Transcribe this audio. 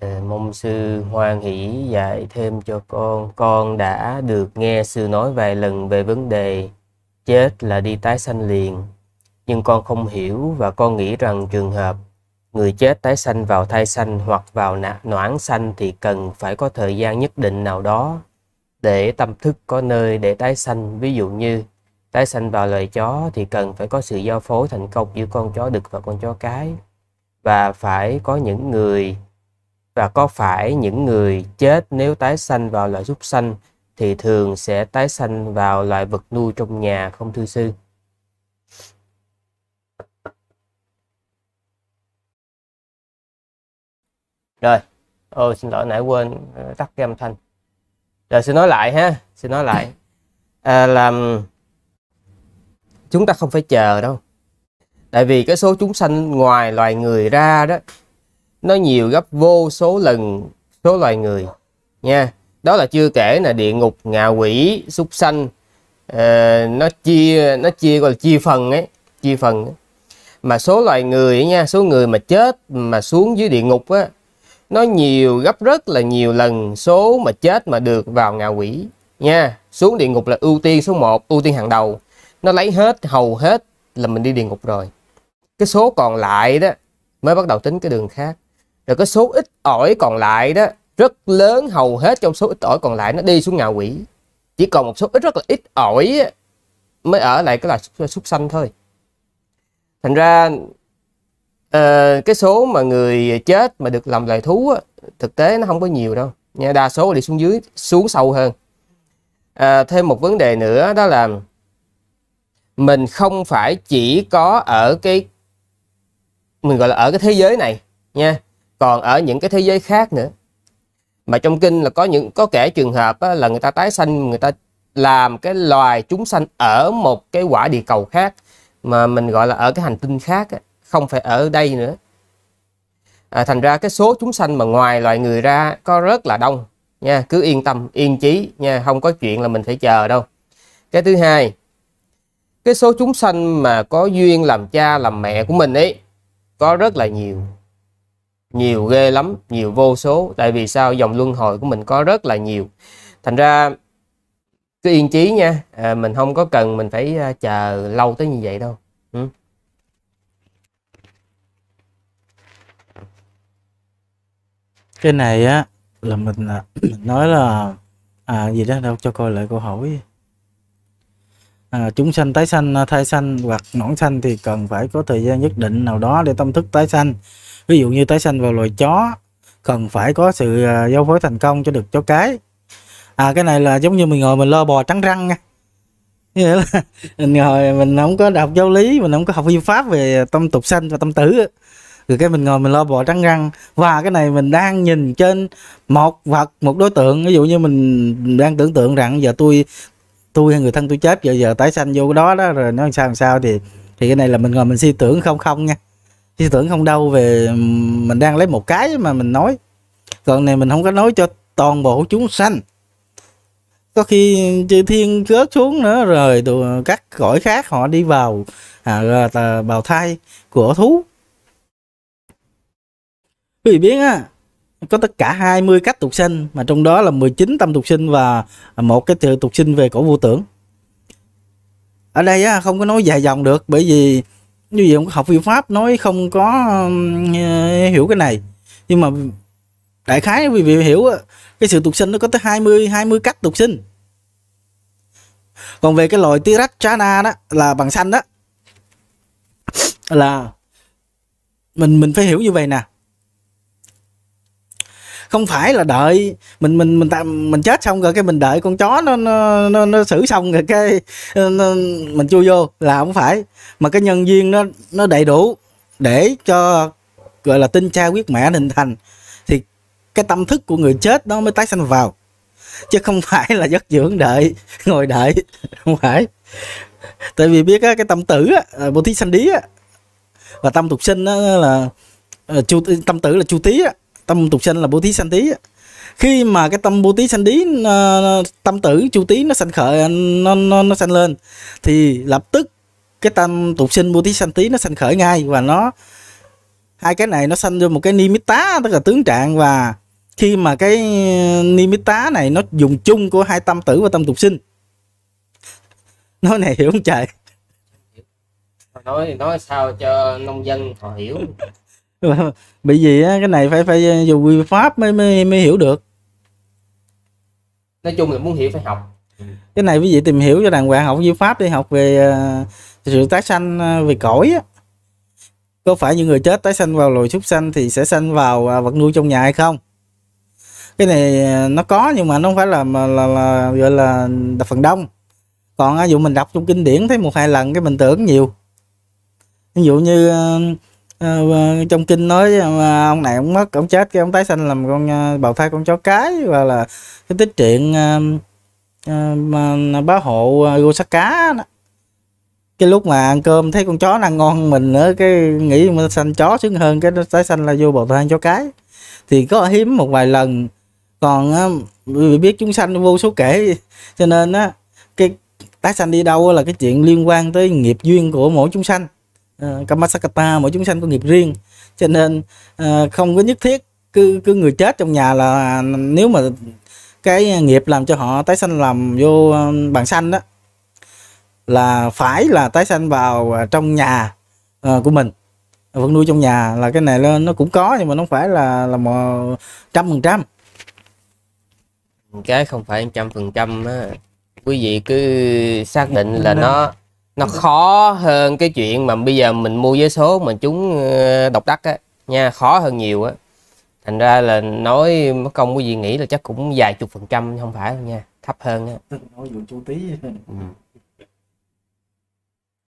Ờ, mong sư hoan hỷ dạy thêm cho con con đã được nghe sư nói vài lần về vấn đề chết là đi tái sanh liền nhưng con không hiểu và con nghĩ rằng trường hợp người chết tái sanh vào thai sanh hoặc vào noãn sanh thì cần phải có thời gian nhất định nào đó để tâm thức có nơi để tái sanh ví dụ như tái sanh vào loài chó thì cần phải có sự giao phối thành công giữa con chó đực và con chó cái và phải có những người và có phải những người chết nếu tái sanh vào loài súc sanh thì thường sẽ tái sanh vào loài vật nuôi trong nhà không thưa sư? Rồi, ôi xin lỗi nãy quên ờ, tắt cái âm thanh. Rồi xin nói lại ha, xin nói lại. À, làm chúng ta không phải chờ đâu tại vì cái số chúng sanh ngoài loài người ra đó nó nhiều gấp vô số lần số loài người nha đó là chưa kể là địa ngục ngạ quỷ súc sanh à, nó chia nó chia gọi là chia phần ấy chia phần ấy. mà số loài người ấy nha số người mà chết mà xuống dưới địa ngục á nó nhiều gấp rất là nhiều lần số mà chết mà được vào ngạ quỷ nha xuống địa ngục là ưu tiên số 1 ưu tiên hàng đầu nó lấy hết hầu hết là mình đi địa ngục rồi cái số còn lại đó mới bắt đầu tính cái đường khác rồi cái số ít ỏi còn lại đó rất lớn hầu hết trong số ít ỏi còn lại nó đi xuống ngạ quỷ. Chỉ còn một số ít rất là ít ỏi mới ở lại cái loài súc sanh thôi. Thành ra uh, cái số mà người chết mà được làm lại thú á, thực tế nó không có nhiều đâu. Nha, đa số đi xuống dưới xuống sâu hơn. À, thêm một vấn đề nữa đó là mình không phải chỉ có ở cái mình gọi là ở cái thế giới này nha còn ở những cái thế giới khác nữa mà trong kinh là có những có kẻ trường hợp á, là người ta tái sanh người ta làm cái loài chúng sanh ở một cái quả địa cầu khác mà mình gọi là ở cái hành tinh khác á, không phải ở đây nữa à, thành ra cái số chúng sanh mà ngoài loài người ra có rất là đông nha cứ yên tâm yên chí nha không có chuyện là mình phải chờ đâu cái thứ hai cái số chúng sanh mà có duyên làm cha làm mẹ của mình ấy có rất là nhiều nhiều ghê lắm nhiều vô số tại vì sao dòng luân hồi của mình có rất là nhiều thành ra cứ yên chí nha à, mình không có cần mình phải à, chờ lâu tới như vậy đâu ừ. cái này á là mình, à, mình nói là à gì đó đâu cho coi lại câu hỏi à, chúng sanh tái sanh à, thai sanh hoặc nõn sanh thì cần phải có thời gian nhất định nào đó để tâm thức tái sanh ví dụ như tái sanh vào loài chó cần phải có sự à, giao phối thành công cho được chó cái à cái này là giống như mình ngồi mình lo bò trắng răng nha nghĩa là mình ngồi mình không có đọc giáo lý mình không có học vi pháp về tâm tục sanh và tâm tử rồi cái mình ngồi mình lo bò trắng răng và cái này mình đang nhìn trên một vật một đối tượng ví dụ như mình đang tưởng tượng rằng giờ tôi tôi hay người thân tôi chết giờ giờ tái sanh vô cái đó đó rồi nó làm sao làm sao thì thì cái này là mình ngồi mình suy tưởng không không nha Chứ tưởng không đâu về mình đang lấy một cái mà mình nói. Còn này mình không có nói cho toàn bộ chúng sanh. Có khi chư thiên rớt xuống nữa rồi các cõi khác họ đi vào à, bào thai của thú. Quý vị biết á, có tất cả 20 cách tục sinh mà trong đó là 19 tâm tục sinh và một cái từ tục sinh về cổ vô tưởng ở đây á, không có nói dài dòng được bởi vì như vậy học phương pháp nói không có ờ, hiểu cái này nhưng mà đại khái vì vị hiểu cái sự tục sinh nó có tới 20 20 cách tục sinh còn về cái loại tirachana đó là bằng xanh đó là mình mình phải hiểu như vậy nè không phải là đợi mình mình mình tạm mình chết xong rồi cái mình đợi con chó nó nó nó, nó xử xong rồi cái nó, mình chui vô là không phải mà cái nhân viên nó nó đầy đủ để cho gọi là tinh cha quyết mẹ hình thành thì cái tâm thức của người chết đó mới tái sanh vào chứ không phải là giấc dưỡng đợi ngồi đợi không phải tại vì biết cái tâm tử á, à, bồ thí sanh đí á, và tâm tục sinh á, là ờ, chu tâm tử là chu tí á, tâm tục sinh là bố thí sanh tí khi mà cái tâm bố thí sanh tí ờ, tâm tử chu tí nó sanh khởi nó nó nó sanh lên thì lập tức cái tâm tục sinh bố thí sanh tí nó sanh khởi ngay và nó hai cái này nó sanh ra một cái nimitta tức là tướng trạng và khi mà cái nimitta này nó dùng chung của hai tâm tử và tâm tục sinh nói này hiểu không trời nói nói sao cho nông dân họ hiểu bị gì á cái này phải phải dùng quy pháp mới mới mới hiểu được nói chung là muốn hiểu phải học cái này quý vị tìm hiểu cho đàng hoàng học quy pháp đi học về à, sự tái sanh à, về cõi á có phải những người chết tái sanh vào loài súc sanh thì sẽ sanh vào à, vật nuôi trong nhà hay không cái này nó có nhưng mà nó không phải là là, là, là gọi là đọc phần đông còn ví dụ mình đọc trong kinh điển thấy một hai lần cái mình tưởng nhiều ví dụ như à, trong kinh nói mà ông này ông mất ông chết cái ông tái sanh làm con ờ, bào thai con chó cái và là cái tích truyện à, à, bá hộ gô sắc cá đó. cái lúc mà ăn cơm thấy con chó ăn ngon hơn mình nữa cái nghĩ mà sanh chó sướng hơn cái nó tái sanh là vô bào thai chó cái thì có hiếm một vài lần còn vì biết chúng sanh vô số kể cho nên á cái tái sanh đi đâu là cái chuyện liên quan tới nghiệp duyên của mỗi chúng sanh uh, Kamasakata mỗi chúng sanh có nghiệp riêng cho nên ờ, không có nhất thiết cứ cứ người chết trong nhà là nếu mà cái nghiệp làm cho họ tái sanh làm vô ờ, bàn sanh đó là phải là tái sanh vào trong nhà của mình vẫn nuôi trong nhà là cái này nó, nó cũng có nhưng mà nó phải là là một trăm phần trăm cái không phải trăm phần trăm quý vị cứ xác định là nó nó ừ. khó hơn cái chuyện mà bây giờ mình mua vé số mà chúng ờ, độc đắc á nha khó hơn nhiều á thành ra là nói mất công của gì nghĩ là chắc cũng vài chục phần trăm không phải đâu nha thấp hơn á nói chú tí ừ.